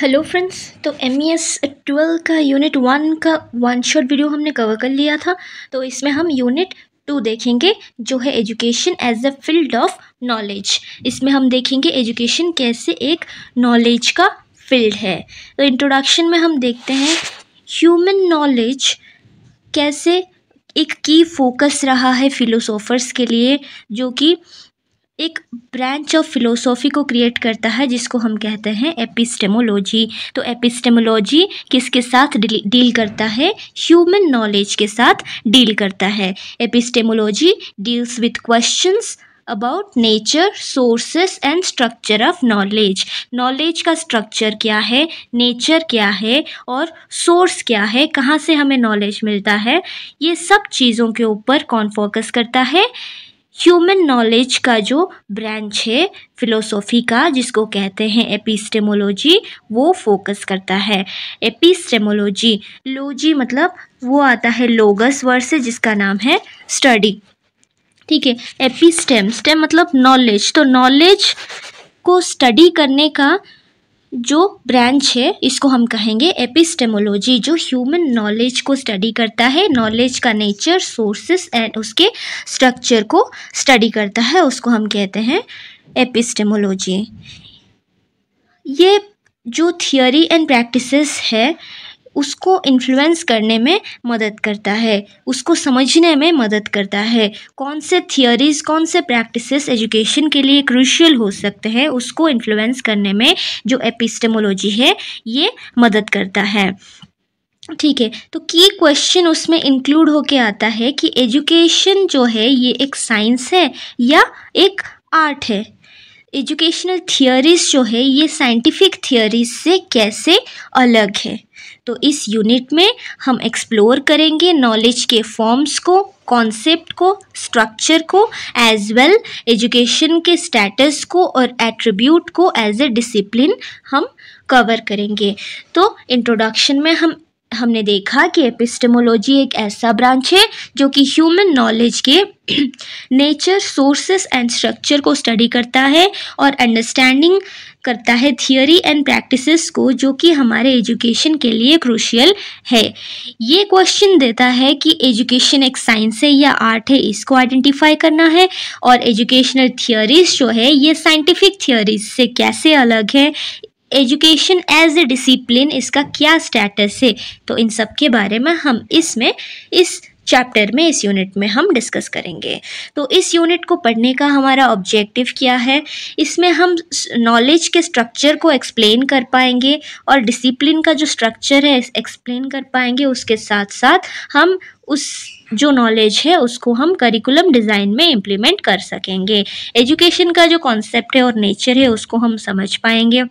hello friends तो M E S twelve का unit one का वन शॉट वीडियो हमने कवर कर लिया था तो इसमें हम यूनिट टू देखेंगे जो है education as a field of knowledge इसमें हम देखेंगे एजुकेशन कैसे एक नॉलेज का फील्ड है तो इंट्रोडक्शन में हम देखते हैं ह्यूमन नॉलेज कैसे एक की फोकस रहा है फिलोसोफर्स के लिए जो कि एक ब्रांच ऑफ फिलोसॉफी को क्रिएट करता है जिसको हम कहते हैं एपिस्टेमोलॉजी तो एपिस्टेमोलॉजी किसके साथ डील करता है ह्यूमन नॉलेज के साथ डील करता है epistemology deals with questions about nature sources and structure of knowledge knowledge का स्ट्रक्चर क्या है नेचर क्या है और सोर्स क्या है कहाँ से हमें नॉलेज मिलता है ये सब चीज़ों के ऊपर कौन फोकस करता है ह्यूमन नॉलेज का जो ब्रांच है फिलोसॉफी का जिसको कहते हैं एपिस्टेमोलॉजी वो फोकस करता है एपिस्टेमोलॉजी लोजी मतलब वो आता है लोगस वर्ड से जिसका नाम है स्टडी ठीक है एपिस्टेम स्टेम मतलब नॉलेज तो नॉलेज को स्टडी करने का जो ब्रांच है इसको हम कहेंगे एपिस्टेमोलॉजी जो ह्यूमन नॉलेज को स्टडी करता है नॉलेज का नेचर सोर्सेस एंड उसके स्ट्रक्चर को स्टडी करता है उसको हम कहते हैं एपिस्टेमोलॉजी ये जो थियोरी एंड प्रैक्टिसेस है उसको इन्फ्लुएंस करने में मदद करता है उसको समझने में मदद करता है कौन से थियोरीज कौन से प्रैक्टिसेस एजुकेशन के लिए क्रूशियल हो सकते हैं उसको इन्फ्लुएंस करने में जो एपिस्टेमोलॉजी है ये मदद करता है ठीक है तो की क्वेश्चन उसमें इंक्लूड होके आता है कि एजुकेशन जो है ये एक साइंस है या एक आर्ट है एजुकेशनल थियोरीज जो है ये साइंटिफिक थियोरीज से कैसे अलग है तो इस यूनिट में हम एक्सप्लोर करेंगे नॉलेज के फॉर्म्स को कॉन्सेप्ट को स्ट्रक्चर को एज वेल एजुकेशन के स्टेटस को और एट्रीब्यूट को एज ए डिसिप्लिन हम कवर करेंगे तो इंट्रोडक्शन में हम हमने देखा कि एपिस्टमोलॉजी एक ऐसा ब्रांच है जो कि ह्यूमन नॉलेज के नेचर सोर्सेस एंड स्ट्रक्चर को स्टडी करता है और अंडरस्टैंडिंग करता है थियोरी एंड प्रैक्टिसेस को जो कि हमारे एजुकेशन के लिए क्रूशियल है ये क्वेश्चन देता है कि एजुकेशन एक साइंस है या आर्ट है इसको आइडेंटिफाई करना है और एजुकेशनल थियोरीज जो है ये साइंटिफिक थियोरीज से कैसे अलग है एजुकेशन एज ए डिसिप्लिन इसका क्या स्टेटस है तो इन सब के बारे में हम इसमें इस चैप्टर में इस यूनिट में हम डिस्कस करेंगे तो इस यूनिट को पढ़ने का हमारा ऑब्जेक्टिव क्या है इसमें हम नॉलेज के स्ट्रक्चर को एक्सप्लेन कर पाएंगे और डिसिप्लिन का जो स्ट्रक्चर है एक्सप्लेन कर पाएंगे उसके साथ साथ हम उस जो नॉलेज है उसको हम करिकुलम डिज़ाइन में इम्प्लीमेंट कर सकेंगे एजुकेशन का जो कॉन्सेप्ट है और नेचर है उसको हम समझ पाएंगे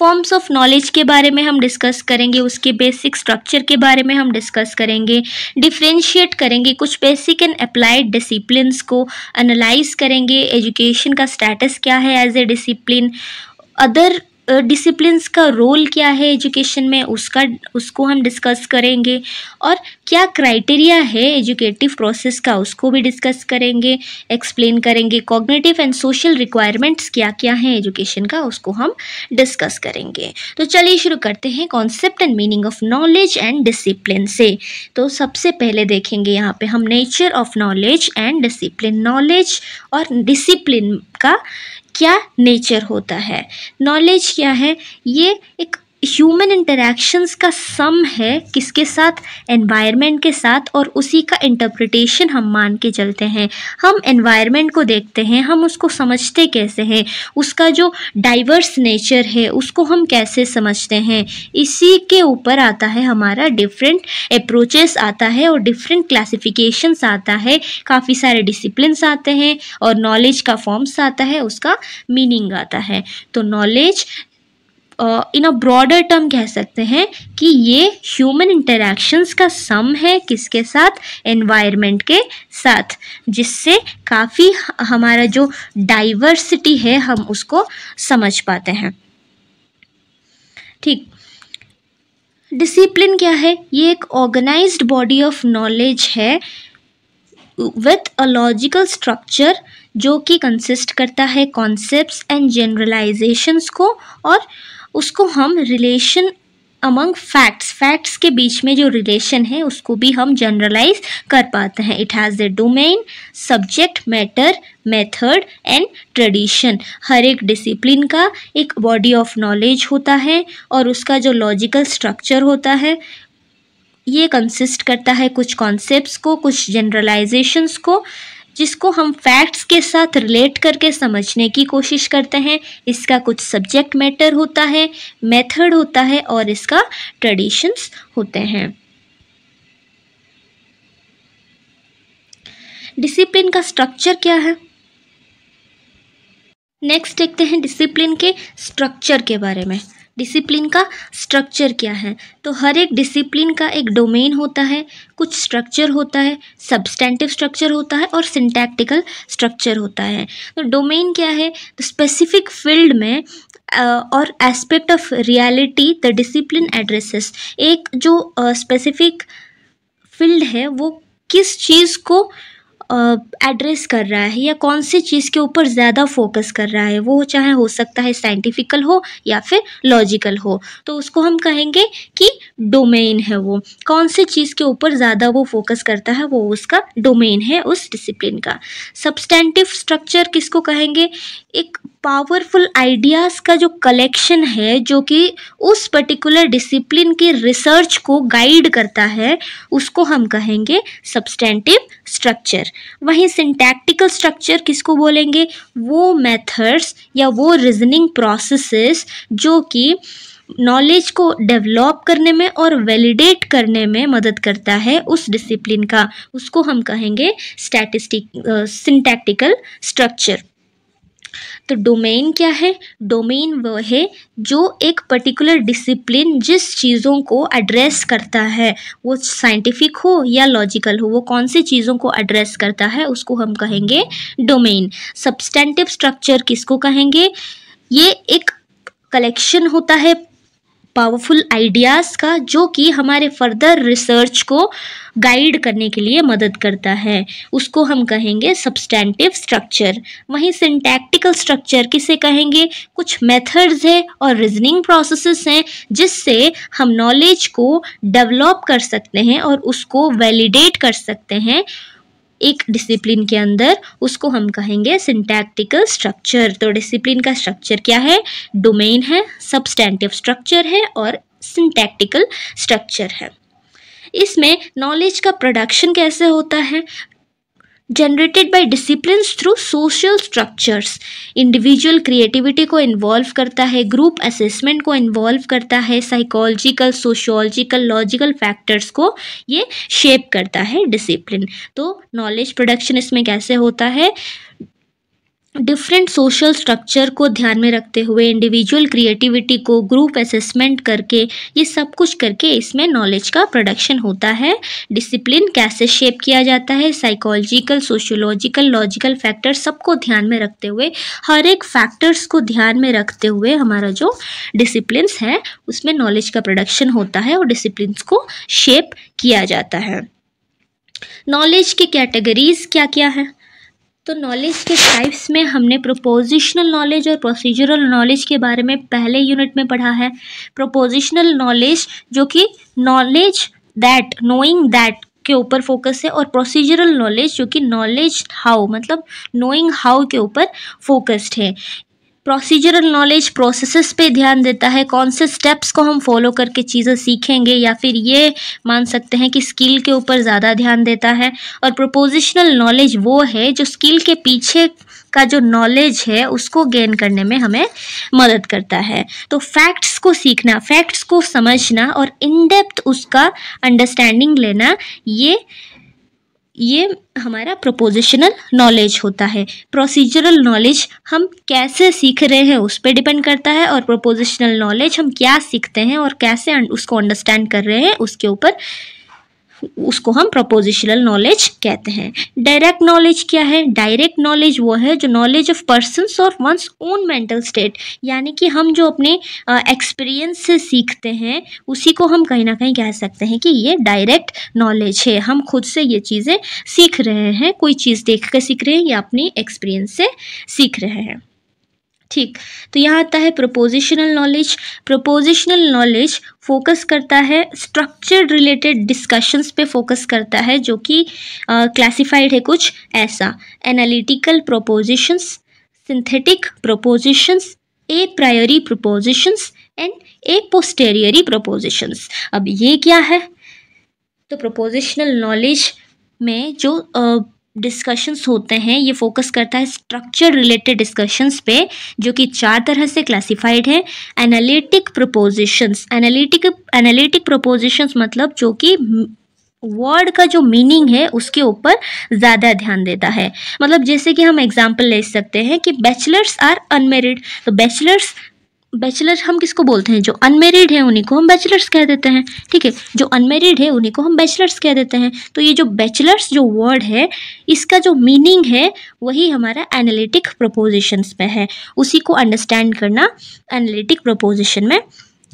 फॉर्म्स ऑफ नॉलेज के बारे में हम डिस्कस करेंगे उसके बेसिक स्ट्रक्चर के बारे में हम डिस्कस करेंगे डिफ्रेंशिएट करेंगे कुछ बेसिक एंड अप्लाइड डिसिप्लिनस को अनालाइज़ करेंगे एजुकेशन का स्टेटस क्या है as a discipline other disciplines का रोल क्या है एजुकेशन में उसका उसको हम डिस्कस करेंगे और क्या क्राइटेरिया है एजुकेटिव प्रोसेस का उसको भी डिस्कस करेंगे एक्सप्लेन करेंगे कॉग्नेटिव एंड सोशल रिक्वायरमेंट्स क्या क्या हैं एजुकेशन का उसको हम डिस्कस करेंगे तो चलिए शुरू करते हैं concept and meaning of knowledge and discipline से तो सबसे पहले देखेंगे यहाँ पर हम nature of knowledge and discipline knowledge और डिसिप्लिन का क्या नेचर होता है नॉलेज क्या है ये एक ह्यूमन इंटरेक्शंस का सम है किसके साथ एनवायरनमेंट के साथ और उसी का इंटरप्रिटेशन हम मान के चलते हैं हम एनवायरनमेंट को देखते हैं हम उसको समझते कैसे हैं उसका जो डाइवर्स नेचर है उसको हम कैसे समझते हैं इसी के ऊपर आता है हमारा डिफरेंट अप्रोचेस आता है और डिफरेंट क्लासिफिकेशंस आता है काफ़ी सारे डिसिप्लिनस आते हैं और नॉलेज का फॉर्म्स आता है उसका मीनिंग आता है तो knowledge in a broader term कह सकते हैं कि ये ह्यूमन इंटरेक्शंस का सम है किसके साथ एनवायरनमेंट के साथ जिससे काफ़ी हमारा जो डाइवर्सिटी है हम उसको समझ पाते हैं ठीक डिसिप्लिन क्या है ये एक ऑर्गेनाइज्ड बॉडी ऑफ नॉलेज है विथ अ लॉजिकल स्ट्रक्चर जो कि कंसिस्ट करता है कॉन्सेप्ट्स एंड जनरलाइजेशंस को और उसको हम रिलेशन अमंग फैक्ट्स फैक्ट्स के बीच में जो रिलेशन है उसको भी हम जनरलाइज कर पाते हैं it has the domain subject matter method and tradition हर एक डिसिप्लिन का एक बॉडी ऑफ नॉलेज होता है और उसका जो लॉजिकल स्ट्रक्चर होता है ये कंसिस्ट करता है कुछ कॉन्सेप्ट्स को कुछ जनरलाइजेशंस को जिसको हम फैक्ट्स के साथ रिलेट करके समझने की कोशिश करते हैं इसका कुछ सब्जेक्ट मैटर होता है मेथड होता है और इसका ट्रेडिशंस होते हैं डिसिप्लिन का स्ट्रक्चर क्या है नेक्स्ट देखते हैं डिसिप्लिन के स्ट्रक्चर के बारे में डिसिप्लिन का स्ट्रक्चर क्या है तो हर एक डिसिप्लिन का एक डोमेन होता है कुछ स्ट्रक्चर होता है सब्सटेंटिव स्ट्रक्चर होता है और सिंटैक्टिकल स्ट्रक्चर होता है तो डोमेन क्या है तो स्पेसिफिक फील्ड में और aspect of reality the discipline addresses एक जो स्पेसिफिक फील्ड है वो किस चीज़ को एड्रेस कर रहा है या कौन से चीज़ के ऊपर ज़्यादा फोकस कर रहा है वो चाहे हो सकता है साइंटिफिकल हो या फिर लॉजिकल हो तो उसको हम कहेंगे कि डोमेन है वो कौन से चीज़ के ऊपर ज़्यादा वो फोकस करता है वो उसका डोमेन है उस डिसिप्लिन का सब्सटेंटिव स्ट्रक्चर किसको कहेंगे एक पावरफुल आइडियाज़ का जो कलेक्शन है जो कि उस पर्टिकुलर डिसिप्लिन की रिसर्च को गाइड करता है उसको हम कहेंगे सब्सटेंटिव स्ट्रक्चर वहीं सिंटैक्टिकल स्ट्रक्चर किसको बोलेंगे वो मेथड्स या वो रीजनिंग प्रोसेसेस जो कि नॉलेज को डेवलप करने में और वैलिडेट करने में मदद करता है उस डिसिप्लिन का उसको हम कहेंगे स्टैटिस्टिक सिंटैक्टिकल स्ट्रक्चर तो डोमेन क्या है डोमेन वह है जो एक पर्टिकुलर डिसिप्लिन जिस चीज़ों को एड्रेस करता है वो साइंटिफिक हो या लॉजिकल हो वो कौन सी चीज़ों को एड्रेस करता है उसको हम कहेंगे डोमेन सब्सटेंटिव स्ट्रक्चर किसको कहेंगे ये एक कलेक्शन होता है पावरफुल आइडियाज़ का जो कि हमारे फर्दर रिसर्च को गाइड करने के लिए मदद करता है उसको हम कहेंगे सब्सटैंटिव स्ट्रक्चर वहीं सिंटैक्टिकल स्ट्रक्चर किसे कहेंगे कुछ मेथड्स है और रीजनिंग प्रोसेसेस हैं जिससे हम नॉलेज को डेवलप कर सकते हैं और उसको वैलिडेट कर सकते हैं एक डिसिप्लिन के अंदर उसको हम कहेंगे सिंटैक्टिकल स्ट्रक्चर तो डिसिप्लिन का स्ट्रक्चर क्या है डोमेन है सब्सटैंटिव स्ट्रक्चर है और सिंटैक्टिकल स्ट्रक्चर है इसमें नॉलेज का प्रोडक्शन कैसे होता है generated by discipline through social structures individual creativity को इन्वॉल्व करता है ग्रुप असेसमेंट को इन्वॉल्व करता है साइकोलॉजिकल सोशोलॉजिकल लॉजिकल फैक्टर्स को ये शेप करता है डिसिप्लिन तो नॉलेज प्रोडक्शन इसमें कैसे होता है डिफरेंट सोशल स्ट्रक्चर को ध्यान में रखते हुए इंडिविजुअल क्रिएटिविटी को ग्रुप असेसमेंट करके ये सब कुछ करके इसमें नॉलेज का प्रोडक्शन होता है डिसिप्लिन कैसे शेप किया जाता है साइकोलॉजिकल सोशियोलॉजिकल लॉजिकल फैक्टर सबको ध्यान में रखते हुए हर एक फैक्टर्स को ध्यान में रखते हुए हमारा जो डिसिप्लिन है उसमें नॉलेज का प्रोडक्शन होता है और डिसिप्लिन को शेप किया जाता है नॉलेज के कैटेगरीज क्या क्या हैं तो नॉलेज के टाइप्स में हमने प्रोपोजिशनल नॉलेज और प्रोसीजरल नॉलेज के बारे में पहले यूनिट में पढ़ा है प्रोपोजिशनल नॉलेज जो कि नॉलेज दैट नोइंग दैट के ऊपर फोकस है और प्रोसीजरल नॉलेज जो कि नॉलेज हाउ मतलब नोइंग हाउ के ऊपर फोकस्ड है प्रोसीजरल नॉलेज प्रोसेसेस पे ध्यान देता है कौन से स्टेप्स को हम फॉलो करके चीज़ें सीखेंगे या फिर ये मान सकते हैं कि स्किल के ऊपर ज़्यादा ध्यान देता है और प्रोपोजिशनल नॉलेज वो है जो स्किल के पीछे का जो नॉलेज है उसको गेन करने में हमें मदद करता है तो फैक्ट्स को सीखना फैक्ट्स को समझना और इनडेप्थ उसका अंडरस्टैंडिंग लेना ये ये हमारा प्रोपोजिशनल नॉलेज होता है प्रोसीजरल नॉलेज हम कैसे सीख रहे हैं उस पर डिपेंड करता है और प्रोपोजिशनल नॉलेज हम क्या सीखते हैं और कैसे उसको अंडरस्टैंड कर रहे हैं उसके ऊपर उसको हम प्रपोजिशनल नॉलेज कहते हैं डायरेक्ट नॉलेज क्या है डायरेक्ट नॉलेज वो है जो नॉलेज ऑफ पर्सनस और वंस ओन मेंटल स्टेट यानी कि हम जो अपने एक्सपीरियंस से सीखते हैं उसी को हम कहीं ना कहीं कह सकते हैं कि ये डायरेक्ट नॉलेज है हम खुद से ये चीज़ें सीख रहे हैं कोई चीज़ देख कर सीख रहे हैं या अपनी एक्सपीरियंस से सीख रहे हैं ठीक तो यहाँ आता है propositional knowledge propositional knowledge focus करता है स्ट्रक्चर रिलेटेड डिस्कशंस पे फोकस करता है जो कि क्लासिफाइड है कुछ ऐसा analytical propositions synthetic propositions a priori propositions and a posteriori propositions अब ये क्या है तो प्रोपोजिशनल नॉलेज में जो uh, डिस्कशंस होते हैं ये फोकस करता है स्ट्रक्चर रिलेटेड डिस्कशंस पे जो कि चार तरह से क्लासिफाइड है analytic propositions analytic analytic propositions मतलब जो कि वर्ड का जो मीनिंग है उसके ऊपर ज़्यादा ध्यान देता है मतलब जैसे कि हम एग्जाम्पल ले सकते हैं कि बैचलर्स आर अनमेरिड तो बैचलर्स बैचलर हम किसको बोलते हैं जो अनमेरिड है उन्हीं को हम बैचलर्स कह देते हैं ठीक है जो अनमेरिड है उन्हीं को हम बैचलर्स कह देते हैं तो ये जो बैचलर्स जो वर्ड है इसका जो मीनिंग है वही हमारा एनालिटिक प्रपोजिशंस में है उसी को अंडरस्टैंड करना एनालिटिक प्रपोजिशन में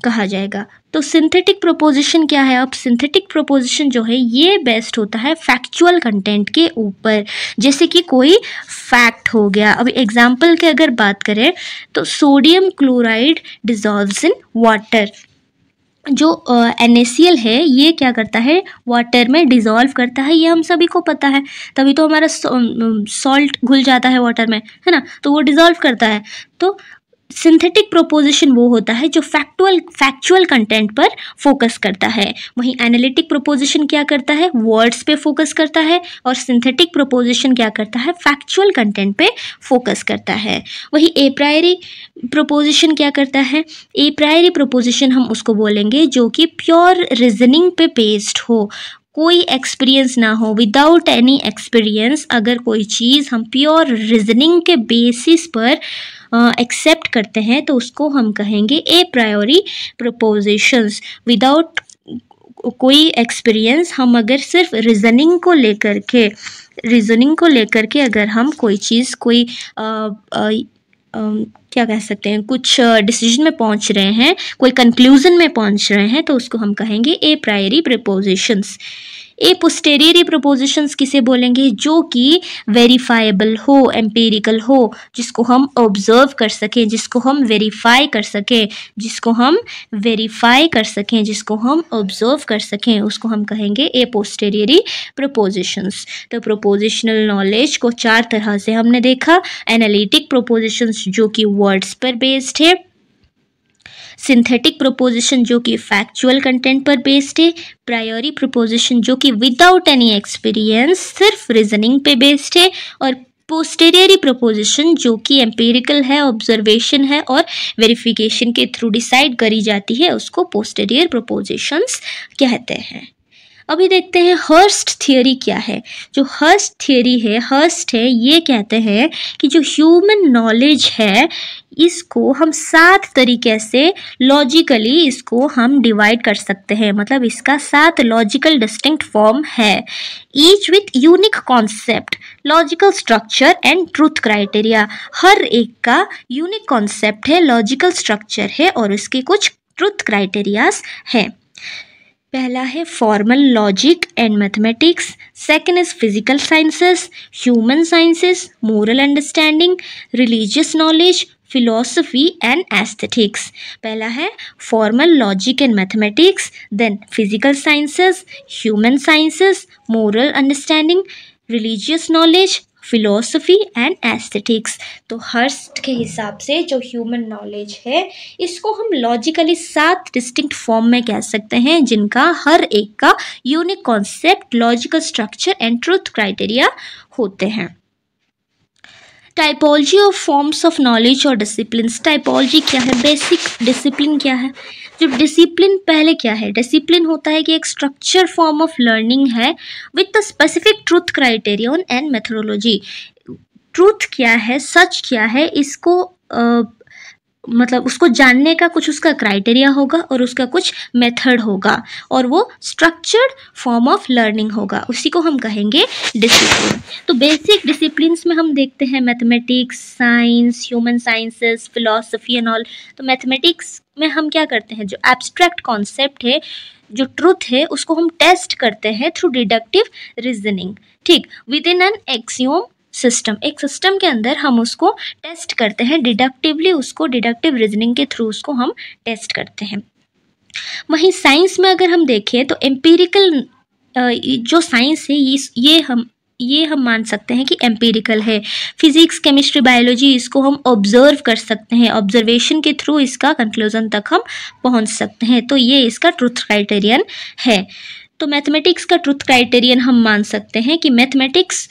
कहा जाएगा तो सिंथेटिक प्रोपोजिशन क्या है अब सिंथेटिक प्रोपोजिशन जो है ये बेस्ट होता है फैक्चुअल कंटेंट के ऊपर जैसे कि कोई फैक्ट हो गया अब एग्जाम्पल की अगर बात करें तो sodium chloride dissolves in water जो एन uh, है ये क्या करता है वाटर में डिज़ोल्व करता है ये हम सभी को पता है तभी तो हमारा सॉल्ट घुल जाता है वाटर में है ना तो वो डिज़ोल्व करता है तो सिंथेटिक प्रोपोजिशन वो होता है जो फैक्टुअल फैक्चुअल कंटेंट पर फोकस करता है वहीं एनालिटिक प्रोपोजिशन क्या करता है वर्ड्स पे फोकस करता है और सिंथेटिक प्रोपोजिशन क्या करता है फैक्चुअल कंटेंट पे फोकस करता है वहीं ए प्रायरी प्रोपोजिशन क्या करता है ए प्रायरी प्रोपोजिशन हम उसको बोलेंगे जो कि प्योर रीजनिंग पे बेस्ड हो कोई एक्सपीरियंस ना हो विदाउट एनी एक्सपीरियंस अगर कोई चीज़ हम प्योर रीजनिंग के बेसिस पर एक्सेप्ट करते हैं तो उसको हम कहेंगे ए प्रायोरी प्रपोजिशंस विदाउट कोई एक्सपीरियंस हम अगर सिर्फ रीजनिंग को लेकर के रीजनिंग को लेकर के अगर हम कोई चीज़ कोई आ, आ, क्या कह सकते हैं कुछ डिसीजन में पहुंच रहे हैं कोई कंक्लूज़न में पहुंच रहे हैं तो उसको हम कहेंगे a priori propositions a posteriori propositions किसे बोलेंगे जो कि वेरीफाइबल हो एम्पेरिकल हो जिसको हम ऑब्जर्व कर सकें जिसको हम वेरीफाई कर सकें जिसको हम वेरीफाई कर सकें जिसको हम ऑब्जर्व कर सकें उसको हम कहेंगे ए पोस्टेरियरी प्रपोजिशंस तो प्रोपोजिशनल नॉलेज को चार तरह से हमने देखा एनालिटिक प्रोपोजिशंस जो कि वर्ड्स पर बेस्ड है सिंथेटिक प्रोपोजिशन जो कि फैक्चुअल कंटेंट पर बेस्ड है प्रायोरी प्रोपोजिशन जो कि विदाउट एनी एक्सपीरियंस सिर्फ रीजनिंग पे बेस्ड है और पोस्टेरियरी प्रोपोजिशन जो कि एम्पेरिकल है ऑब्जर्वेशन है और वेरिफिकेशन के थ्रू डिसाइड करी जाती है उसको पोस्टेरियर प्रोपोजिशंस कहते हैं अभी देखते हैं हर्स्ट थियोरी क्या है जो हर्स्ट थियोरी है हर्स्ट है ये कहते हैं कि जो ह्यूमन नॉलेज है इसको हम सात तरीके से लॉजिकली इसको हम डिवाइड कर सकते हैं मतलब इसका सात लॉजिकल डिस्टिंक्ट फॉर्म है each with unique concept logical structure and truth criteria हर एक का यूनिक कॉन्सेप्ट है लॉजिकल स्ट्रक्चर है और उसके कुछ ट्रूथ क्राइटेरियाज हैं पहला है formal logic and mathematics second is physical sciences human sciences moral understanding religious knowledge philosophy and aesthetics पहला है formal logic and mathematics then physical sciences human sciences moral understanding religious knowledge philosophy and aesthetics तो Hearst के हिसाब से जो human knowledge है इसको हम लॉजिकली सात डिस्टिंक्ट फॉर्म में कह सकते हैं जिनका हर एक का unique concept logical structure and truth criteria होते हैं typology of forms of knowledge और डिसिप्लिन टाइपोलॉजी क्या है बेसिक डिसिप्लिन क्या है जो डिसिप्लिन पहले क्या है डिसिप्लिन होता है कि एक स्ट्रक्चर फॉर्म ऑफ लर्निंग है with a specific truth criterion and methodology truth क्या है सच क्या है इसको uh, मतलब उसको जानने का कुछ उसका क्राइटेरिया होगा और उसका कुछ मेथड होगा और वो स्ट्रक्चर्ड फॉर्म ऑफ लर्निंग होगा उसी को हम कहेंगे डिसिप्लिन तो बेसिक डिसिप्लिन में हम देखते हैं mathematics science human sciences philosophy and all तो मैथमेटिक्स में हम क्या करते हैं जो एब्स्ट्रैक्ट कॉन्सेप्ट है जो ट्रूथ है उसको हम टेस्ट करते हैं थ्रू डिडक्टिव रीजनिंग ठीक within an axiom system एक सिस्टम के अंदर हम उसको टेस्ट करते हैं डिडक्टिवली उसको डिडक्टिव रीजनिंग के थ्रू उसको हम टेस्ट करते हैं वहीं साइंस में अगर हम देखें तो एम्पीरिकल जो साइंस है ये ये हम ये हम मान सकते हैं कि एम्पीरिकल है फिजिक्स केमिस्ट्री बायोलॉजी इसको हम ऑब्जर्व कर सकते हैं ऑब्जर्वेशन के थ्रू इसका कंक्लूजन तक हम पहुंच सकते हैं तो ये इसका ट्रुथ क्राइटेरियन है तो मैथमेटिक्स का ट्रुथ क्राइटेरियन हम मान सकते हैं कि मैथमेटिक्स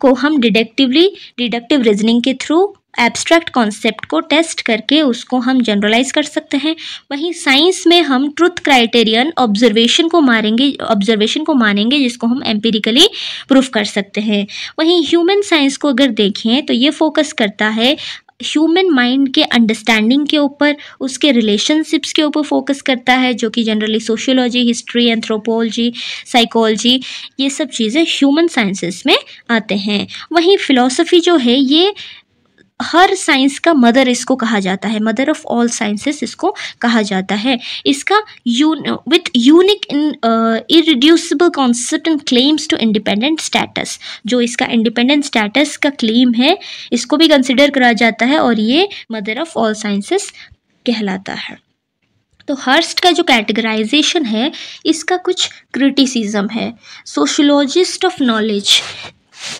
को हम डिडक्टिवली डिडक्टिव रीजनिंग के थ्रू एब्स्ट्रैक्ट कॉन्सेप्ट को टेस्ट करके उसको हम जनरलाइज कर सकते हैं वहीं साइंस में हम ट्रुथ क्राइटेरियन ऑब्जर्वेशन को मारेंगे ऑब्जर्वेशन को मानेंगे जिसको हम एम्पेरिकली प्रूफ कर सकते हैं वहीं ह्यूमन साइंस को अगर देखें तो ये फोकस करता है ह्यूमन माइंड के अंडरस्टैंडिंग के ऊपर उसके रिलेशनशिप्स के ऊपर फोकस करता है जो कि generally sociology history anthropology psychology ये सब चीज़ें ह्यूमन साइंसेस में आते हैं वहीं फ़िलोसफी जो है ये हर साइंस का मदर इसको कहा जाता है मदर ऑफ ऑल साइंसेस इसको कहा जाता है इसका with unique irreducible concept and claims to independent status जो इसका इंडिपेंडेंट स्टेटस का क्लेम है इसको भी कंसिडर करा जाता है और ये मदर ऑफ ऑल साइंसेस कहलाता है तो हर्स्ट का जो कैटेगराइजेशन है इसका कुछ क्रिटिसिज्म है sociologist of knowledge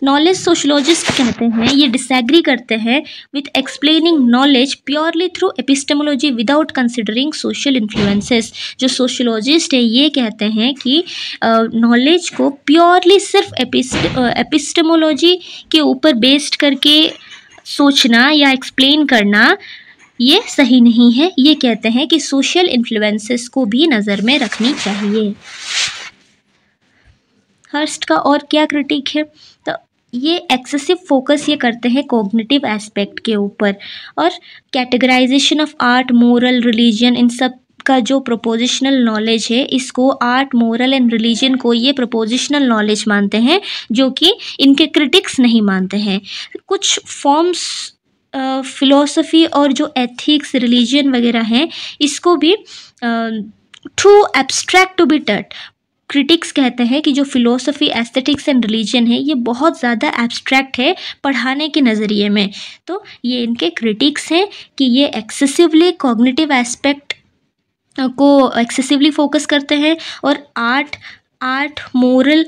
knowledge sociologist कहते हैं ये डिसएग्री करते हैं with explaining knowledge purely through epistemology without considering social influences जो सोशलॉजिस्ट है ये कहते हैं कि नॉलेज को प्योरली सिर्फ एपिस्टेमोलॉजी के ऊपर बेस्ड करके सोचना या एक्सप्लेन करना ये सही नहीं है ये कहते हैं कि सोशल इन्फ्लुएंसेस को भी नज़र में रखनी चाहिए हर्स्ट का और क्या क्रिटिक है ये एक्सेसिव फोकस ये करते हैं कॉग्निटिव एस्पेक्ट के ऊपर और categorisation of art moral religion इन सब का जो प्रोपोजिशनल नॉलेज है इसको आर्ट मोरल एंड रिलीजन को ये प्रोपोजिशनल नॉलेज मानते हैं जो कि इनके क्रिटिक्स नहीं मानते हैं कुछ फॉर्म्स फिलोसफी और जो एथिक्स रिलीजन वगैरह हैं इसको भी टू एब्स्ट्रैक्ट टू बी टट क्रिटिक्स कहते हैं कि जो फ़िलोसफी एस्थेटिक्स एंड रिलीजन है ये बहुत ज़्यादा एब्स्ट्रैक्ट है पढ़ाने के नज़रिए में तो ये इनके क्रिटिक्स हैं कि ये एक्सेसिवली कॉग्निटिव एस्पेक्ट को एक्सेसिवली फोकस करते हैं और आर्ट आर्ट मोरल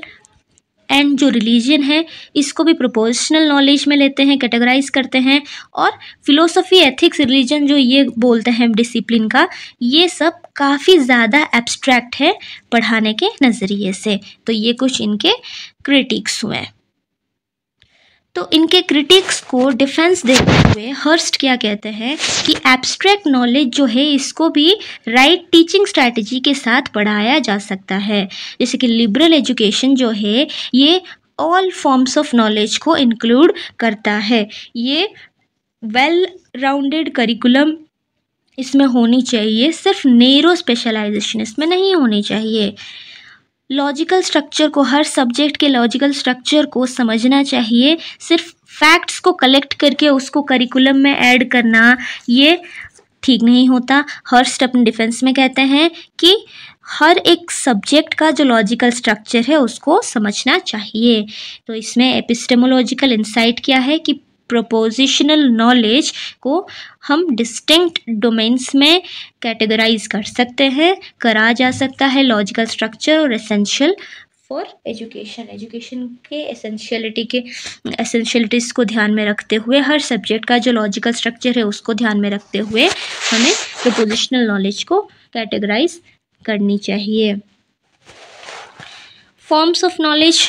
एंड जो रिलीजन है इसको भी प्रोपोर्शनल नॉलेज में लेते हैं कैटेगराइज करते हैं और फिलोसफी एथिक्स रिलीजन जो ये बोलते हैं डिसिप्लिन का ये सब काफ़ी ज़्यादा एब्स्ट्रैक्ट है पढ़ाने के नज़रिए से तो ये कुछ इनके क्रिटिक्स हुए तो इनके क्रिटिक्स को डिफेंस देते हुए हर्स्ट क्या कहते हैं कि एब्स्ट्रैक्ट नॉलेज जो है इसको भी राइट टीचिंग स्ट्रैटेजी के साथ पढ़ाया जा सकता है जैसे कि लिबरल एजुकेशन जो है ये ऑल फॉर्म्स ऑफ नॉलेज को इंक्लूड करता है ये वेल राउंडेड करिकुलम इसमें होनी चाहिए सिर्फ नेरो स्पेशलाइजेशन इसमें नहीं होनी चाहिए लॉजिकल स्ट्रक्चर को हर सब्जेक्ट के लॉजिकल स्ट्रक्चर को समझना चाहिए सिर्फ फैक्ट्स को कलेक्ट करके उसको करिकुलम में ऐड करना ये ठीक नहीं होता हर्स्ट अपने डिफेंस में कहते हैं कि हर एक सब्जेक्ट का जो लॉजिकल स्ट्रक्चर है उसको समझना चाहिए तो इसमें एपिस्टेमोलॉजिकल इंसाइट क्या है कि प्रोपोजिशनल नॉलेज को हम डिस्टिंक्ट डोमेन्स में कैटेगराइज कर सकते हैं करा जा सकता है लॉजिकल स्ट्रक्चर और एसेंशियल फॉर एजुकेशन एजुकेशन के एसेंशियलिटी के एसेंशियलिटीज़ को ध्यान में रखते हुए हर सब्जेक्ट का जो लॉजिकल स्ट्रक्चर है उसको ध्यान में रखते हुए हमें प्रपोजिशनल नॉलेज को कैटेगराइज करनी चाहिए forms of knowledge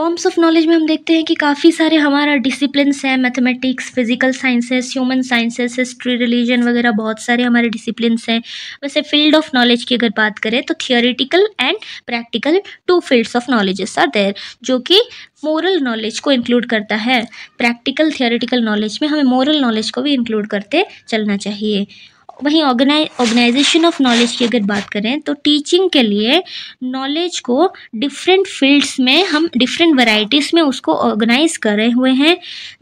forms of knowledge में हम देखते हैं कि काफ़ी सारे हमारा डिसिप्लिन है mathematics physical sciences human sciences history religion वगैरह बहुत सारे हमारे डिसिप्लिन हैं वैसे फील्ड ऑफ नॉलेज की अगर बात करें तो theoretical and practical two fields of knowledges are there जो कि मोरल नॉलेज को इंक्लूड करता है प्रैक्टिकल थियोरिटिकल नॉलेज में हमें मोरल नॉलेज को भी इंक्लूड करते चलना चाहिए वहीं ऑर्गेनाइज ऑर्गेनाइजेशन ऑफ नॉलेज की अगर बात करें तो टीचिंग के लिए नॉलेज को डिफरेंट फील्ड्स में हम डिफरेंट वैरायटीज़ में उसको ऑर्गेनाइज करे हुए हैं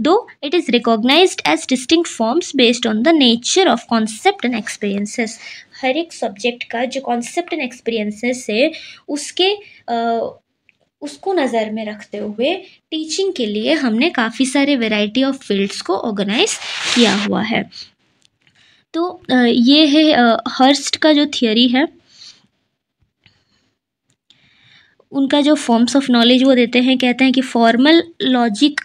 though it is recognise as distinct forms based on the nature of concept and experiences हर एक सब्जेक्ट का जो कॉन्सेप्ट एंड एक्सपीरियंसेस है उसके uh, उसको नज़र में रखते हुए टीचिंग के लिए हमने काफ़ी सारे वैरायटी ऑफ फील्ड्स को ऑर्गेनाइज किया हुआ है तो ये है हर्स्ट का जो थियोरी है उनका जो फॉर्म्स ऑफ नॉलेज वो देते हैं कहते हैं कि फॉर्मल लॉजिक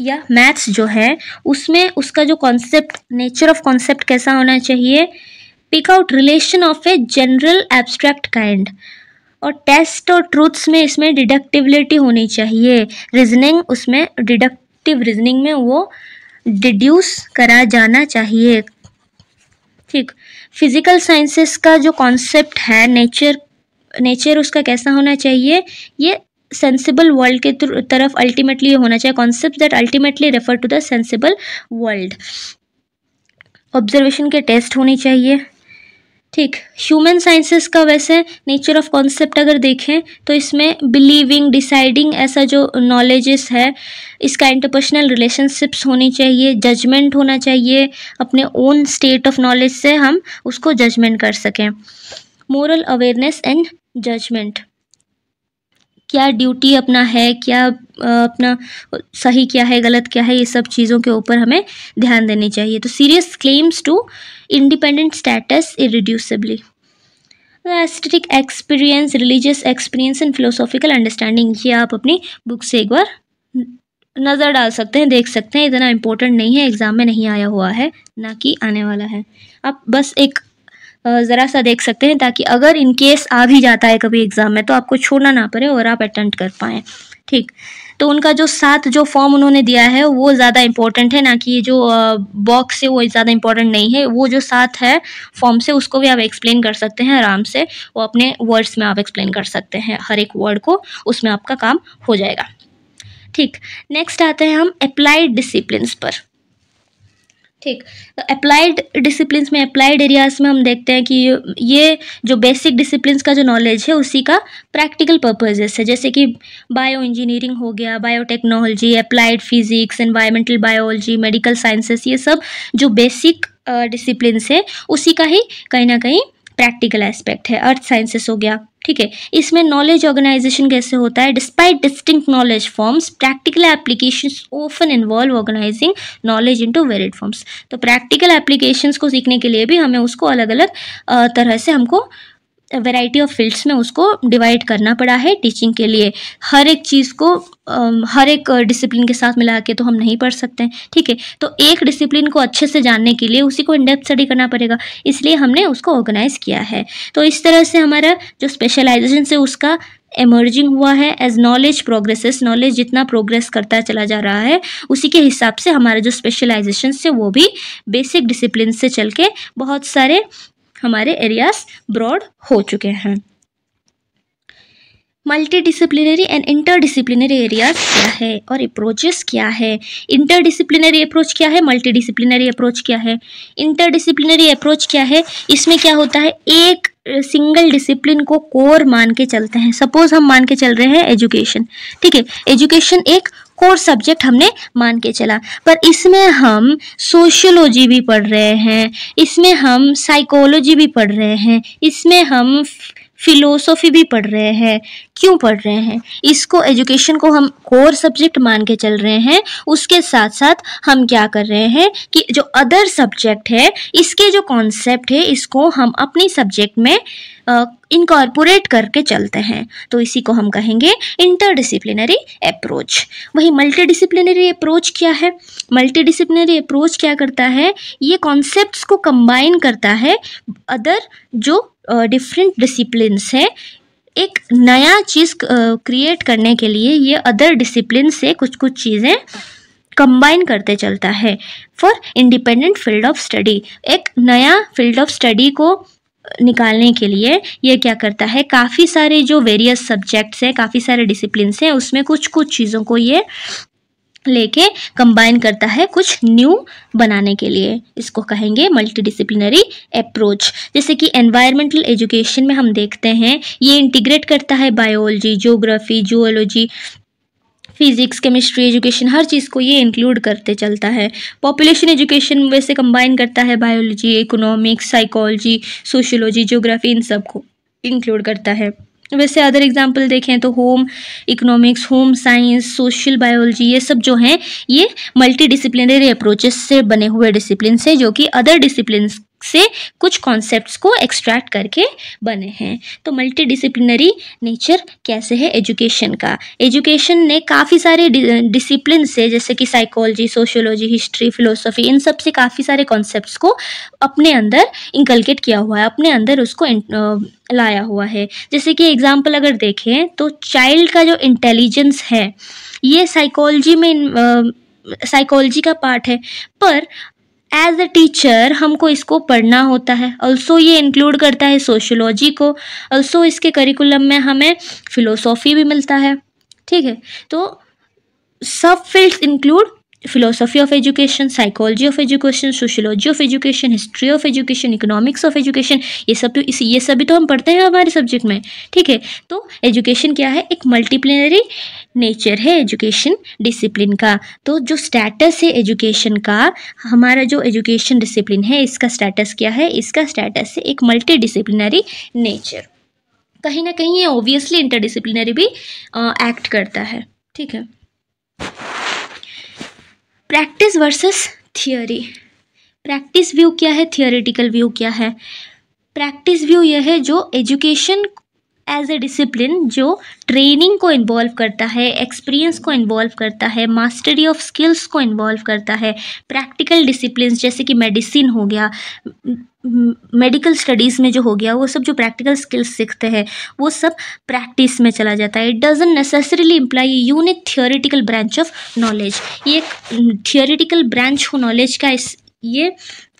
या मैथ्स जो है उसमें उसका जो कॉन्सेप्ट नेचर ऑफ कॉन्सेप्ट कैसा होना चाहिए pick out relation of a general abstract kind और टेस्ट और ट्रूथ्स में इसमें डिडक्टिविलिटी होनी चाहिए रीजनिंग उसमें डिडक्टिव रीजनिंग में वो डिड्यूस करा जाना चाहिए ठीक फिज़िकल साइंसेस का जो कॉन्सेप्ट है नेचर नेचर उसका कैसा होना चाहिए ये सेंसिबल वर्ल्ड के तरफ अल्टीमेटली ये होना चाहिए concept that ultimately refer to the sensible world observation के टेस्ट होने चाहिए ठीक ह्यूमन साइंसेस का वैसे नेचर ऑफ कॉन्सेप्ट अगर देखें तो इसमें बिलीविंग डिसाइडिंग ऐसा जो नॉलेजेस है इसका इंटरपर्सनल रिलेशनशिप्स होनी चाहिए जजमेंट होना चाहिए अपने ओन स्टेट ऑफ नॉलेज से हम उसको जजमेंट कर सकें मोरल अवेयरनेस एंड जजमेंट क्या ड्यूटी अपना है क्या अपना सही क्या है गलत क्या है ये सब चीज़ों के ऊपर हमें ध्यान देनी चाहिए तो serious claims to independent status irreducibly aesthetic experience religious experience and philosophical understanding ये आप अपनी बुक से एक बार नज़र डाल सकते हैं देख सकते हैं इतना इम्पोर्टेंट नहीं है एग्ज़ाम में नहीं आया हुआ है ना कि आने वाला है आप बस एक ज़रा सा देख सकते हैं ताकि अगर इन केस आ भी जाता है कभी एग्ज़ाम में तो आपको छोड़ना ना पड़े और आप अटेंड कर पाएँ ठीक तो उनका जो साथ जो फॉर्म उन्होंने दिया है वो ज़्यादा इंपॉर्टेंट है ना कि ये जो बॉक्स है वो ज़्यादा इंपॉर्टेंट नहीं है वो जो साथ है फॉर्म से उसको भी आप एक्सप्लेन कर सकते हैं आराम से वो अपने वर्ड्स में आप एक्सप्लेन कर सकते हैं हर एक वर्ड को उसमें आपका काम हो जाएगा ठीक नेक्स्ट आते हैं हम अप्लाइड डिसिप्लिन पर ठीक अप्लाइड तो डिसिप्लिन में अप्लाइड एरियाज़ में हम देखते हैं कि ये जो बेसिक डिसिप्लिन का जो नॉलेज है उसी का प्रैक्टिकल पर्पजेस है जैसे कि बायो इंजीनियरिंग हो गया biotechnology applied physics environmental biology medical sciences ये सब जो बेसिक डिसिप्लिन है उसी का ही कहीं ना कहीं प्रैक्टिकल एस्पेक्ट है अर्थ साइंसेस हो गया ठीक है इसमें नॉलेज ऑर्गेनाइजेशन कैसे होता है despite distinct knowledge forms practical application often involve organising knowledge into varied forms तो प्रैक्टिकल एप्लीकेशंस को सीखने के लिए भी हमें उसको अलग अलग तरह से हमको वैरायटी ऑफ फील्ड्स में उसको डिवाइड करना पड़ा है टीचिंग के लिए हर एक चीज़ को हर एक डिसिप्लिन के साथ मिला के तो हम नहीं पढ़ सकते हैं ठीक है तो एक डिसिप्लिन को अच्छे से जानने के लिए उसी को इंडेप स्टडी करना पड़ेगा इसलिए हमने उसको ऑर्गेनाइज़ किया है तो इस तरह से हमारा जो स्पेशलाइजेशन से उसका एमर्जिंग हुआ है एज नॉलेज प्रोग्रेसेस नॉलेज जितना प्रोग्रेस करता चला जा रहा है उसी के हिसाब से हमारा जो स्पेशलाइजेशन से वो भी बेसिक डिसिप्लिन से चल के बहुत सारे हमारे एरियाज ब्रॉड हो चुके हैं multidisciplinary and interdisciplinary areas क्या है और अप्रोचेस क्या है इंटर डिसिप्लिनरी अप्रोच क्या है मल्टी डिसिप्लिनरी अप्रोच क्या है इंटर डिसिप्लिनरी अप्रोच क्या है इसमें क्या होता है एक सिंगल डिसिप्लिन को कोर मान के चलते हैं सपोज हम मान के चल रहे हैं एजुकेशन ठीक है एजुकेशन एक कोर सब्जेक्ट हमने मान के चला पर इसमें हम सोशियोलॉजी भी पढ़ रहे हैं इसमें हम साइकोलॉजी भी पढ़ रहे हैं इसमें हम फिलोसोफी भी पढ़ रहे हैं क्यों पढ़ रहे हैं इसको एजुकेशन को हम कोर सब्जेक्ट मान के चल रहे हैं उसके साथ साथ हम क्या कर रहे हैं कि जो अदर सब्जेक्ट है इसके जो कॉन्सेप्ट है इसको हम अपनी सब्जेक्ट में इनकॉर्पोरेट करके चलते हैं तो इसी को हम कहेंगे इंटरडिसिप्लिनरी अप्रोच वही मल्टीडिसिप्लिनरी अप्रोच क्या है मल्टीडिसिप्लिनरी अप्रोच क्या करता है ये कॉन्सेप्ट्स को कंबाइन करता है अदर जो डिफरेंट डिसिप्लिन हैं एक नया चीज़ क्रिएट करने के लिए ये अदर डिसिप्लिन से कुछ कुछ चीज़ें कंबाइन करते चलता है four independent field of study एक नया फील्ड ऑफ स्टडी को निकालने के लिए ये क्या करता है काफ़ी सारे जो वेरियस सब्जेक्ट्स हैं काफ़ी सारे डिसिप्लिनस हैं उसमें कुछ कुछ चीज़ों को ये लेके कंबाइन करता है कुछ न्यू बनाने के लिए इसको कहेंगे मल्टी डिसिप्लिनरी अप्रोच जैसे कि एनवायरमेंटल एजुकेशन में हम देखते हैं ये इंटीग्रेट करता है biology geography zoology physics chemistry education हर चीज़ को ये इंक्लूड करते चलता है पॉपुलेशन एजुकेशन वैसे कंबाइन करता है biology economics psychology sociology geography इन सब को इंक्लूड करता है वैसे अदर एग्जाम्पल देखें तो home economics home science social biology ये सब जो हैं ये मल्टी डिसिप्लिनरी अप्रोचेस से बने हुए डिसिप्लिन से जो कि अदर डिसिप्लिन से कुछ कॉन्सेप्ट्स को एक्सट्रैक्ट करके बने हैं तो मल्टीडिसिप्लिनरी नेचर कैसे है एजुकेशन का एजुकेशन ने काफ़ी सारे डिसिप्लिन से जैसे कि साइकोलॉजी सोशोलॉजी हिस्ट्री फिलोसफी इन सब से काफ़ी सारे कॉन्सेप्ट्स को अपने अंदर इंकलकेट किया हुआ है अपने अंदर उसको लाया हुआ है जैसे कि एग्जाम्पल अगर देखें तो चाइल्ड का जो इंटेलिजेंस है ये साइकोलॉजी में साइकोलॉजी का पार्ट है पर एज अ टीचर हमको इसको पढ़ना होता है अल्सो ये इंक्लूड करता है सोशोलॉजी को अल्सो इसके करिकुलम में हमें फिलोसॉफी भी मिलता है ठीक है तो सब fields include philosophy of education psychology of education sociology of education history of education economics of education ये सब तो इस ये सभी तो हम पढ़ते हैं हमारे सब्जेक्ट में ठीक है तो एजुकेशन क्या है एक मल्टीप्लिनरी नेचर है एजुकेशन डिसिप्लिन का तो जो स्टेटस है एजुकेशन का हमारा जो एजुकेशन डिसिप्लिन है इसका स्टेटस क्या है इसका स्टेटस है एक मल्टी डिसिप्लिनरी नेचर कहीं ना कहीं ये ओबियसली इंटरडिसिप्लिनरी भी एक्ट करता है ठीक है practice versus theory practice view क्या है थियोरिटिकल व्यू क्या है प्रैक्टिस व्यू यह है जो एजुकेशन एज ए डिसिप्लिन जो ट्रेनिंग को इन्वॉल्व करता है एक्सपीरियंस को इन्वॉल्व करता है मास्टरी ऑफ स्किल्स को इन्वॉल्व करता है प्रैक्टिकल डिसिप्लिन जैसे कि मेडिसिन हो गया मेडिकल स्टडीज़ में जो हो गया वो सब जो प्रैक्टिकल स्किल्स सीखते हैं वो सब प्रैक्टिस में चला जाता है it doesn't necessarily imply unique theoretical branch of knowledge ये एक थियोरिटिकल ब्रांच हो नॉलेज का इस ये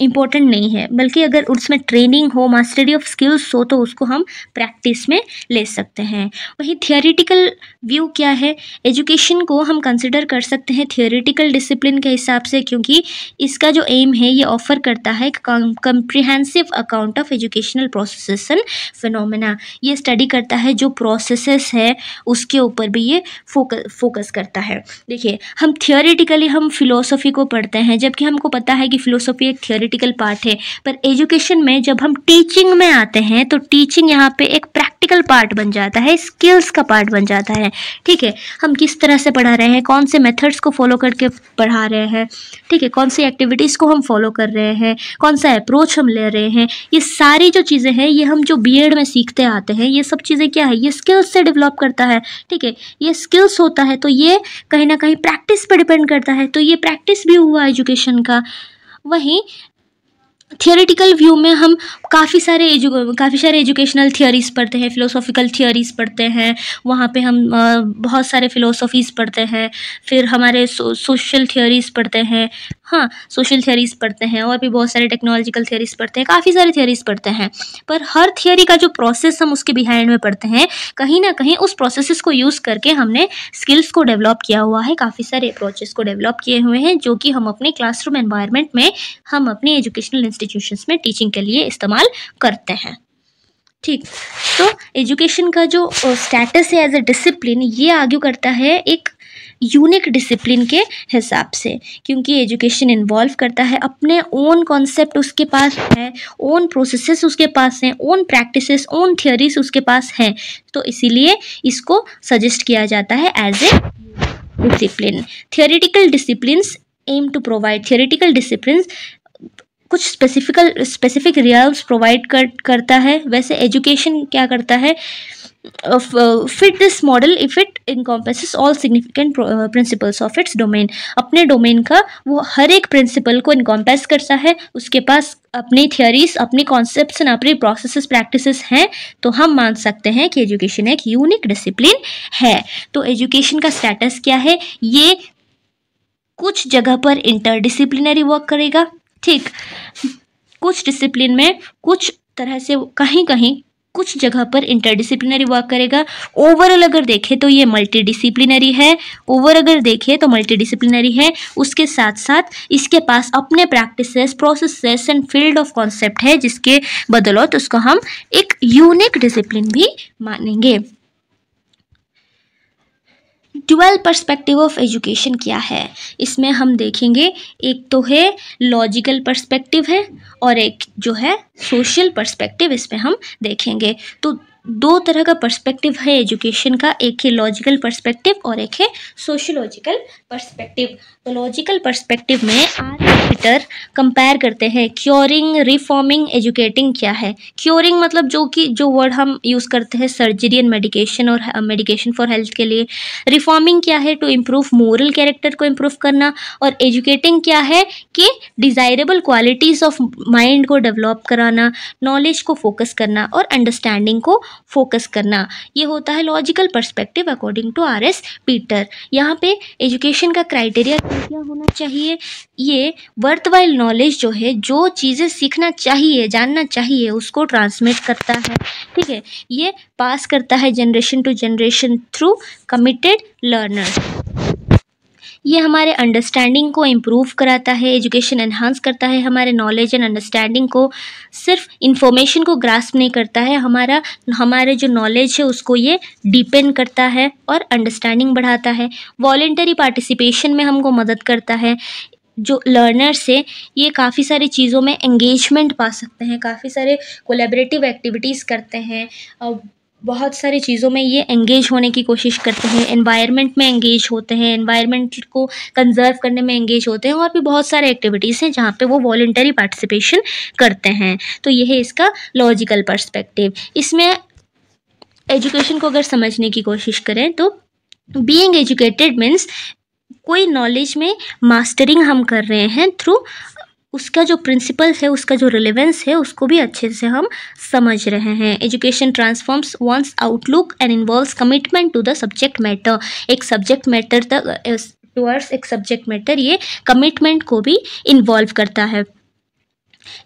इम्पॉर्टेंट नहीं है बल्कि अगर उसमें ट्रेनिंग हो मास्टरी ऑफ स्किल्स हो तो उसको हम प्रैक्टिस में ले सकते हैं वही थियोरिटिकल व्यू क्या है एजुकेशन को हम कंसिडर कर सकते हैं थियोरिटिकल डिसिप्लिन के हिसाब से क्योंकि इसका जो एम है ये ऑफर करता है comprehensive account of educational process and phenomena ये स्टडी करता है जो प्रोसेस है उसके ऊपर भी ये फोकस फोकस करता है देखिए हम थियोरिटिकली हम फिलोसफी को पढ़ते हैं जबकि हमको पता है कि फ़िलोसफी एक थियोरी थ्योरेटिकल पार्ट है पर एजुकेशन में जब हम टीचिंग में आते हैं तो टीचिंग यहाँ पे एक प्रैक्टिकल पार्ट बन जाता है स्किल्स का पार्ट बन जाता है ठीक है हम किस तरह से पढ़ा रहे हैं कौन से मेथड्स को फॉलो करके पढ़ा रहे हैं ठीक है कौन सी एक्टिविटीज़ को हम फॉलो कर रहे हैं कौन सा अप्रोच हम ले रहे हैं ये सारी जो चीज़ें हैं ये हम जो बी में सीखते आते हैं ये सब चीज़ें क्या है ये स्किल्स से डेवलप करता है ठीक है ये स्किल्स होता है तो ये कहीं ना कहीं प्रैक्टिस पर डिपेंड करता है तो ये प्रैक्टिस भी हुआ एजुकेशन का वहीं थियोरेटिकल व्यू में हम काफ़ी सारे एजु काफ़ी सारे एजुकेशनल थियोरीज पढ़ते हैं फ़िलोसॉफ़िकल थियोरीज पढ़ते हैं वहाँ पे हम बहुत सारे फ़िलोसॉफ़ीज़ पढ़ते हैं फिर हमारे सोशल थियोरीज़ पढ़ते हैं हाँ सोशल थियरीज पढ़ते हैं और भी बहुत सारे टेक्नोलॉजिकल थियोरीज पढ़ते हैं काफ़ी सारे थ्योरीज पढ़ते हैं पर हर थियोरी का जो प्रोसेस हम उसके बिहाइंड में पढ़ते हैं कहीं ना कहीं उस प्रोसेस को यूज़ करके हमने स्किल्स को डेवलप किया हुआ है काफ़ी सारे अप्रोचेस को डेवलप किए हुए हैं जो कि हम अपने क्लासरूम एनवायरनमेंट में हम अपने एजुकेशनल इंस्टीट्यूशन में टीचिंग के लिए इस्तेमाल करते हैं ठीक तो एजुकेशन का जो स्टेटस है एज अ डिसिप्लिन ये आर्ग्यू करता है एक यूनिक डिसिप्लिन के हिसाब से क्योंकि एजुकेशन इन्वॉल्व करता है अपने ओन कॉन्सेप्ट उसके पास है ओन प्रोसेस उसके पास हैं ओन प्रैक्टिस ओन थियोरीज उसके पास हैं तो इसीलिए इसको सजेस्ट किया जाता है as a discipline theoretical discipline aim to provide theoretical discipline कुछ स्पेसिफिकल स्पेसिफिक रियल्स प्रोवाइड कर करता है वैसे एजुकेशन क्या करता है fit uh, model this model if it encompasses all significant uh, principles अपने डोमेन का वो हर एक प्रिंसिपल को इनकॉम्पेस करता है उसके पास अपनी थियोरीज अपनी कॉन्सेप्ट एंड अपनी प्रोसेसेस प्रैक्टिसेस हैं तो हम मान सकते हैं कि एजुकेशन एक यूनिक डिसिप्लिन है तो एजुकेशन का स्टेटस क्या है ये कुछ जगह पर इंटर डिसिप्लिनरी वर्क करेगा ठीक कुछ डिसिप्लिन में कुछ तरह से कहीं कहीं कुछ जगह पर इंटरडिसिप्लिनरी वर्क करेगा ओवरऑल अगर देखें तो ये मल्टीडिसिप्लिनरी है ओवर अगर देखें तो मल्टीडिसिप्लिनरी है उसके साथ साथ इसके पास अपने practices processes and field of concept है जिसके बदलौत उसको हम एक यूनिक डिसिप्लिन भी मानेंगे ट्वेल्व पर्सपेक्टिव ऑफ एजुकेशन क्या है इसमें हम देखेंगे एक तो है लॉजिकल पर्सपेक्टिव है और एक जो है सोशल पर्सपेक्टिव इसमें हम देखेंगे तो दो तरह का पर्सपेक्टिव है एजुकेशन का एक है लॉजिकल पर्सपेक्टिव और एक है सोशियोलॉजिकल पर्सपेक्टिव तो लॉजिकल पर्सपेक्टिव में आर पीटर कंपेयर करते हैं क्योरिंग रिफॉर्मिंग एजुकेटिंग क्या है क्योरिंग मतलब जो कि जो वर्ड हम यूज़ करते हैं सर्जरी एंड मेडिकेशन और मेडिकेशन फॉर हेल्थ के लिए रिफॉर्मिंग क्या है टू इम्प्रूव मोरल कैरेक्टर को इम्प्रूव करना और एजुकेटिंग क्या है कि डिज़ायरेबल क्वालिटीज़ ऑफ माइंड को डेवलप कराना नॉलेज को फोकस करना और अंडरस्टैंडिंग को फोकस करना ये होता है logical perspective according to R S Peter यहाँ पे एजुकेशन का क्राइटेरिया क्या होना चाहिए ये वर्थ वाइल नॉलेज जो है जो चीज़ें सीखना चाहिए जानना चाहिए उसको ट्रांसमिट करता है ठीक है ये पास करता है generation to generation through committed learner ये हमारे अंडरस्टैंडिंग को इम्प्रूव कराता है एजुकेशन एनहांस करता है हमारे नॉलेज एंड अंडरस्टैंडिंग को सिर्फ इन्फॉर्मेशन को ग्रास्प नहीं करता है हमारा हमारे जो नॉलेज है उसको ये डिपेंड करता है और अंडरस्टैंडिंग बढ़ाता है वॉल्टरी पार्टिसिपेशन में हमको मदद करता है जो लर्नर्स है ये काफ़ी सारी चीज़ों में एंगेजमेंट पा सकते हैं काफ़ी सारे कोलेबरेटिव एक्टिविटीज़ करते हैं बहुत सारी चीज़ों में ये एंगेज होने की कोशिश करते हैं एनवायरनमेंट में एंगेज होते हैं एनवायरनमेंट को कंजर्व करने में एंगेज होते हैं और भी बहुत सारे एक्टिविटीज़ हैं जहाँ पे वो वॉल्टरी पार्टिसिपेशन करते हैं तो यह है इसका लॉजिकल पर्सपेक्टिव इसमें एजुकेशन को अगर समझने की कोशिश करें तो बीइंग एजुकेटेड मीन्स कोई नॉलेज में मास्टरिंग हम कर रहे हैं थ्रू उसका जो प्रिंसिपल्स है उसका जो रिलेवेंस है उसको भी अच्छे से हम समझ रहे हैं education transforms one's outlook and involve commitment to the subject matter एक सब्जेक्ट मैटर तक टूअर्ड्स एक सब्जेक्ट मैटर ये कमिटमेंट को भी इन्वॉल्व करता है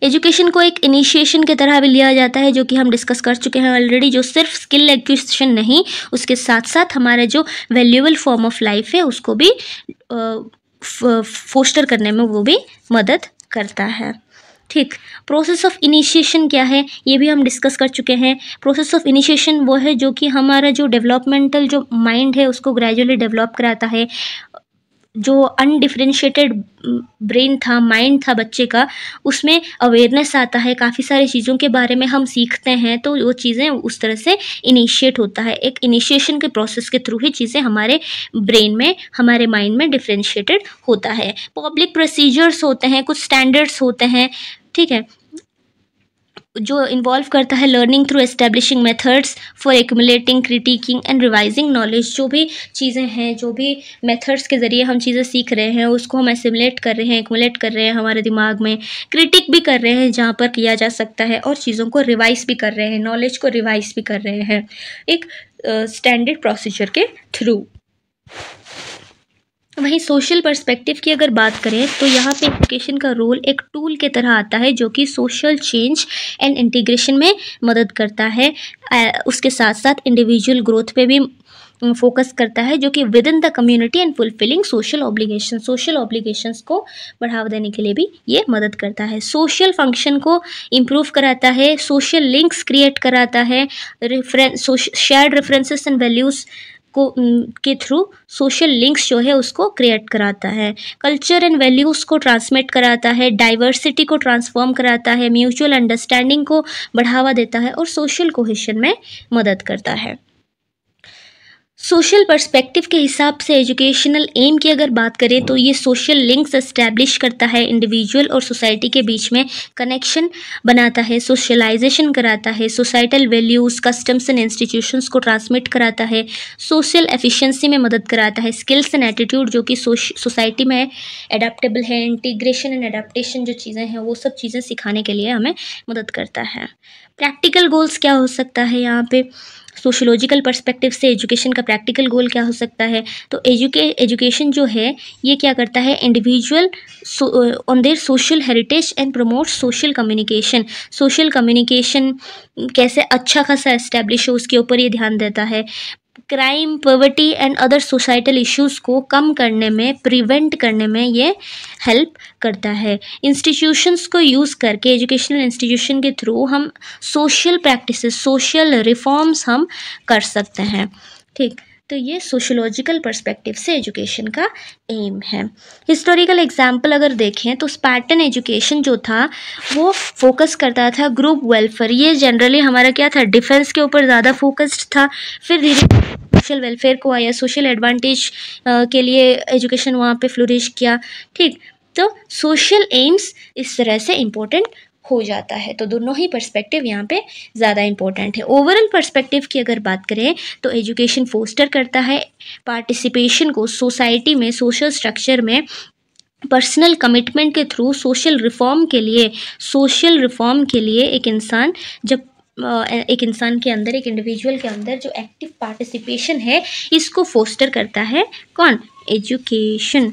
एजुकेशन को एक इनिशिएशन की तरह भी लिया जाता है जो कि हम डिस्कस कर चुके हैं ऑलरेडी जो सिर्फ स्किल एक्विशन नहीं उसके साथ साथ हमारा जो वैल्यूबल फॉर्म ऑफ लाइफ है उसको भी फोस्टर करने में वो भी मदद करता है ठीक प्रोसेस ऑफ इनिशिएशन क्या है ये भी हम डिस्कस कर चुके हैं प्रोसेस ऑफ इनिशिएशन वो है जो कि हमारा जो डेवलपमेंटल जो माइंड है उसको ग्रेजुअली डेवलप कराता है जो अनडिफ्रेंशिएटेड ब्रेन mm, था माइंड था बच्चे का उसमें अवेयरनेस आता है काफ़ी सारी चीज़ों के बारे में हम सीखते हैं तो वो चीज़ें उस तरह से इनिशिएट होता है एक इनिशिएशन के प्रोसेस के थ्रू ही चीज़ें हमारे ब्रेन में हमारे माइंड में डिफ्रेंशिएटेड होता है पब्लिक प्रोसीजर्स होते हैं कुछ स्टैंडर्ड्स होते हैं ठीक है जो इन्वॉल्व करता है learning through establishing methods for accumulating critiquing and revising knowledge जो भी चीज़ें हैं जो भी मेथड्स के ज़रिए हम चीज़ें सीख रहे हैं उसको हम एसिमुलेट कर रहे हैं एक्यूमुलेट कर रहे हैं हमारे दिमाग में क्रिटिक भी कर रहे हैं जहाँ पर किया जा सकता है और चीज़ों को रिवाइज भी कर रहे हैं नॉलेज को रिवाइज भी कर रहे हैं एक स्टैंडर्ड uh, प्रोसीजर के थ्रू तो वहीं सोशल पर्सपेक्टिव की अगर बात करें तो यहाँ पे एजुकेशन का रोल एक टूल के तरह आता है जो कि सोशल चेंज एंड इंटीग्रेशन में मदद करता है उसके साथ साथ इंडिविजुअल ग्रोथ पे भी फोकस करता है जो कि within the community and fulfilling social obligation social obligations को बढ़ावा देने के लिए भी ये मदद करता है सोशल फंक्शन को इम्प्रूव कराता है सोशल लिंक्स क्रिएट कराता है reference shared references and values को के थ्रू सोशल लिंक्स जो है उसको क्रिएट कराता है कल्चर एंड वैल्यूज़ को ट्रांसमिट कराता है डाइवर्सिटी को ट्रांसफॉर्म कराता है म्यूचुअल अंडरस्टैंडिंग को बढ़ावा देता है और सोशल कोहेशन में मदद करता है सोशल पर्सपेक्टिव के हिसाब से एजुकेशनल एम की अगर बात करें तो ये सोशल लिंक्स इस्टेब्लिश करता है इंडिविजुअल और सोसाइटी के बीच में कनेक्शन बनाता है सोशलाइजेशन कराता है societal values customs and institutions को ट्रांसमिट कराता है सोशल एफिशिएंसी में मदद कराता है स्किल्स एंड एटीट्यूड जो कि सोसाइटी में एडाप्टेबल है इंटीग्रेशन एंड एडाप्टशन जो चीज़ें हैं वो सब चीज़ें सिखाने के लिए हमें मदद करता है प्रैक्टिकल गोल्स क्या हो सकता है यहाँ पर सोशोलॉजिकल पर्सपेक्टिव से एजुकेशन का प्रैक्टिकल गोल क्या हो सकता है तो एजुके एजुकेशन जो है ये क्या करता है individual on their social heritage and promote social communication social communication कैसे अच्छा खासा इस्टेब्लिश हो उसके ऊपर ये ध्यान देता है crime poverty and other societal issues को कम करने में प्रिवेंट करने में ये हेल्प करता है इंस्टीट्यूशंस को यूज़ करके एजुकेशनल इंस्टीट्यूशन के थ्रू हम सोशल प्रैक्टिसेस सोशल रिफॉर्म्स हम कर सकते हैं ठीक तो ये सोशोलॉजिकल पर्सपेक्टिव से एजुकेशन का एम है हिस्टोरिकल एग्जाम्पल अगर देखें तो स्पैटन एजुकेशन जो था वो फोकस करता था ग्रुप वेलफेयर ये जनरली हमारा क्या था डिफेंस के ऊपर ज़्यादा फोकस्ड था फिर धीरे सोशल वेलफेयर को आया सोशल एडवांटेज के लिए एजुकेशन वहाँ पे फ्लोरिश किया ठीक तो सोशल एम्स इस तरह से इम्पोर्टेंट हो जाता है तो दोनों ही पर्सपेक्टिव यहाँ पे ज़्यादा इंपॉर्टेंट है ओवरऑल पर्सपेक्टिव की अगर बात करें तो एजुकेशन फोस्टर करता है पार्टिसिपेशन को सोसाइटी में सोशल स्ट्रक्चर में पर्सनल कमिटमेंट के थ्रू सोशल रिफॉर्म के लिए सोशल रिफॉर्म के लिए एक इंसान जब एक इंसान के अंदर एक इंडिविजुअल के अंदर जो एक्टिव पार्टिसिपेशन है इसको फोस्टर करता है कौन एजुकेशन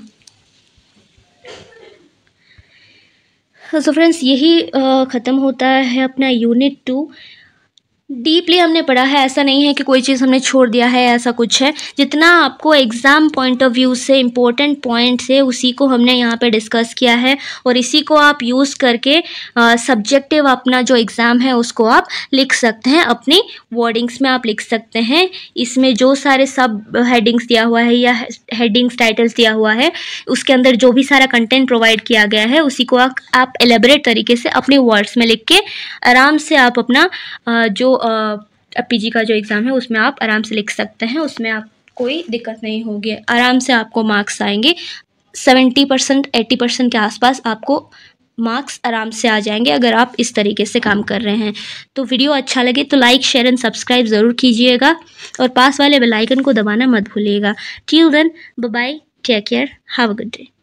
सो हाँ, फ्रेंड्स यही ख़त्म होता है अपना यूनिट टू डीपली हमने पढ़ा है ऐसा नहीं है कि कोई चीज़ हमने छोड़ दिया है ऐसा कुछ है जितना आपको एग्ज़ाम पॉइंट ऑफ व्यू से इम्पोर्टेंट पॉइंट से उसी को हमने यहाँ पे डिस्कस किया है और इसी को आप यूज़ करके सब्जेक्टिव अपना जो एग्ज़ाम है उसको आप लिख सकते हैं अपनी वर्डिंग्स में आप लिख सकते हैं इसमें जो सारे सब हेडिंग्स दिया हुआ है या हेडिंग्स टाइटल्स दिया हुआ है उसके अंदर जो भी सारा कंटेंट प्रोवाइड किया गया है उसी को आप एलेबरेट तरीके से अपने वर्ड्स में लिख के आराम से आप अपना जो पी का जो एग्ज़ाम है उसमें आप आराम से लिख सकते हैं उसमें आप कोई दिक्कत नहीं होगी आराम से आपको मार्क्स आएंगे सेवेंटी परसेंट एट्टी परसेंट के आसपास आपको मार्क्स आराम से आ जाएंगे अगर आप इस तरीके से काम कर रहे हैं तो वीडियो अच्छा लगे तो लाइक शेयर एंड सब्सक्राइब ज़रूर कीजिएगा और पास वाले बेलाइकन को दबाना मत भूलिएगा till then bye take care have a good day